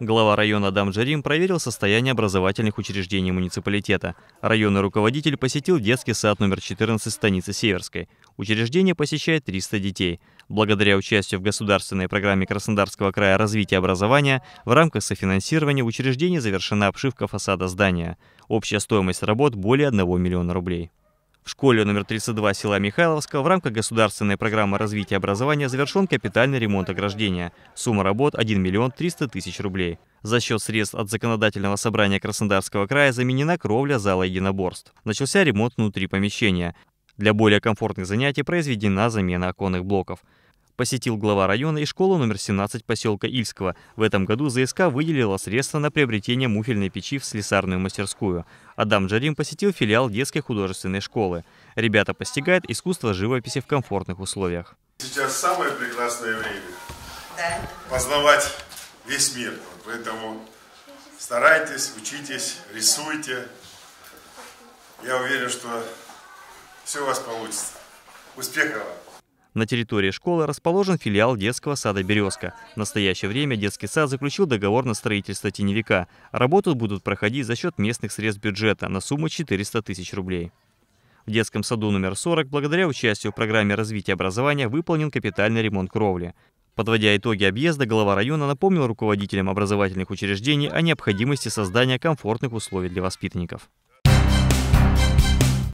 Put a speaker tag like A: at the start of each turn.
A: Глава района Дамджарим проверил состояние образовательных учреждений муниципалитета. Районный руководитель посетил детский сад номер 14 станицы Северской. Учреждение посещает 300 детей. Благодаря участию в государственной программе Краснодарского края развития образования в рамках софинансирования в завершена обшивка фасада здания. Общая стоимость работ более 1 миллиона рублей. В школе номер 32 села Михайловска в рамках государственной программы развития образования завершен капитальный ремонт ограждения. Сумма работ 1 миллион 300 тысяч рублей. За счет средств от Законодательного собрания Краснодарского края заменена кровля зала единоборств. Начался ремонт внутри помещения. Для более комфортных занятий произведена замена оконных блоков посетил глава района и школу номер 17 поселка Ильского. В этом году ЗСК выделила средства на приобретение муфельной печи в слесарную мастерскую. Адам Джарим посетил филиал детской художественной школы. Ребята постигают искусство живописи в комфортных условиях.
B: Сейчас самое прекрасное время. Познавать весь мир. Поэтому старайтесь, учитесь, рисуйте. Я уверен, что все у вас получится. Успехов
A: вам! На территории школы расположен филиал детского сада «Березка». В настоящее время детский сад заключил договор на строительство теневика. Работы будут проходить за счет местных средств бюджета на сумму 400 тысяч рублей. В детском саду номер 40 благодаря участию в программе развития образования выполнен капитальный ремонт кровли. Подводя итоги объезда, глава района напомнил руководителям образовательных учреждений о необходимости создания комфортных условий для воспитанников.